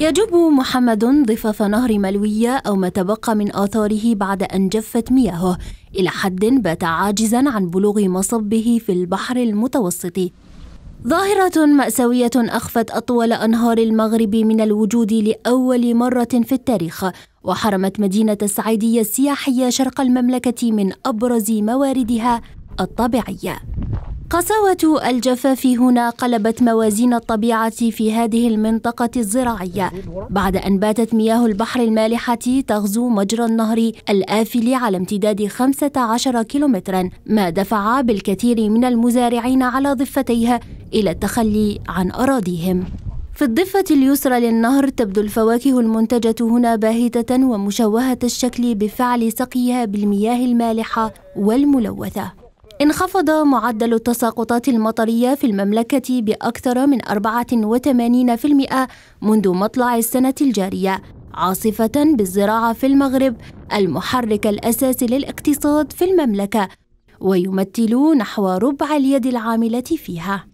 يجب محمد ضفاف نهر ملوية أو ما تبقى من آثاره بعد أن جفت مياهه إلى حد بات عاجزا عن بلوغ مصبه في البحر المتوسط ظاهرة مأساوية أخفت أطول أنهار المغرب من الوجود لأول مرة في التاريخ وحرمت مدينة السعيدية السياحية شرق المملكة من أبرز مواردها الطبيعية قساوة الجفاف هنا قلبت موازين الطبيعة في هذه المنطقة الزراعية بعد أن باتت مياه البحر المالحة تغزو مجرى النهر الآفل على امتداد 15 كيلومترا ما دفع بالكثير من المزارعين على ضفتيها إلى التخلي عن أراضيهم في الضفة اليسرى للنهر تبدو الفواكه المنتجة هنا باهتة ومشوهة الشكل بفعل سقيها بالمياه المالحة والملوثة انخفض معدل التساقطات المطرية في المملكة بأكثر من 84% منذ مطلع السنة الجارية عاصفة بالزراعة في المغرب المحرك الأساسي للاقتصاد في المملكة ويمثل نحو ربع اليد العاملة فيها